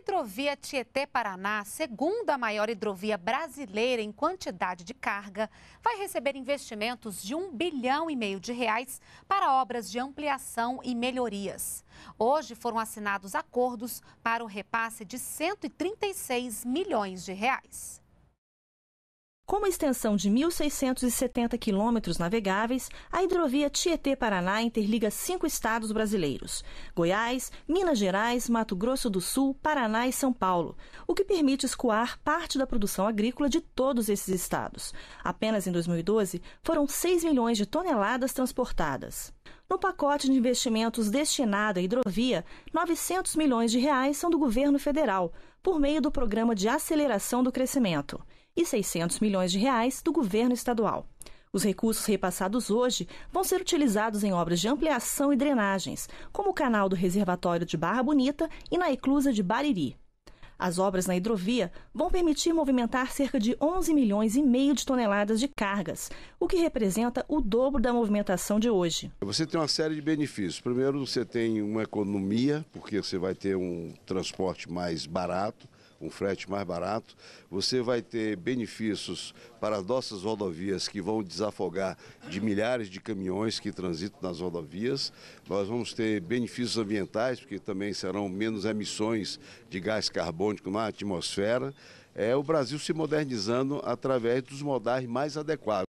hidrovia Tietê-Paraná, segunda maior hidrovia brasileira em quantidade de carga, vai receber investimentos de um bilhão e meio de reais para obras de ampliação e melhorias. Hoje foram assinados acordos para o repasse de 136 milhões de reais. Com uma extensão de 1.670 quilômetros navegáveis, a hidrovia Tietê-Paraná interliga cinco estados brasileiros: Goiás, Minas Gerais, Mato Grosso do Sul, Paraná e São Paulo, o que permite escoar parte da produção agrícola de todos esses estados. Apenas em 2012, foram 6 milhões de toneladas transportadas. No pacote de investimentos destinado à hidrovia, 900 milhões de reais são do governo federal, por meio do Programa de Aceleração do Crescimento e 600 milhões de reais do governo estadual. Os recursos repassados hoje vão ser utilizados em obras de ampliação e drenagens, como o canal do reservatório de Barra Bonita e na eclusa de Bariri. As obras na hidrovia vão permitir movimentar cerca de 11 milhões e meio de toneladas de cargas, o que representa o dobro da movimentação de hoje. Você tem uma série de benefícios. Primeiro, você tem uma economia, porque você vai ter um transporte mais barato um frete mais barato, você vai ter benefícios para as nossas rodovias que vão desafogar de milhares de caminhões que transitam nas rodovias, nós vamos ter benefícios ambientais, porque também serão menos emissões de gás carbônico na atmosfera, é o Brasil se modernizando através dos modais mais adequados.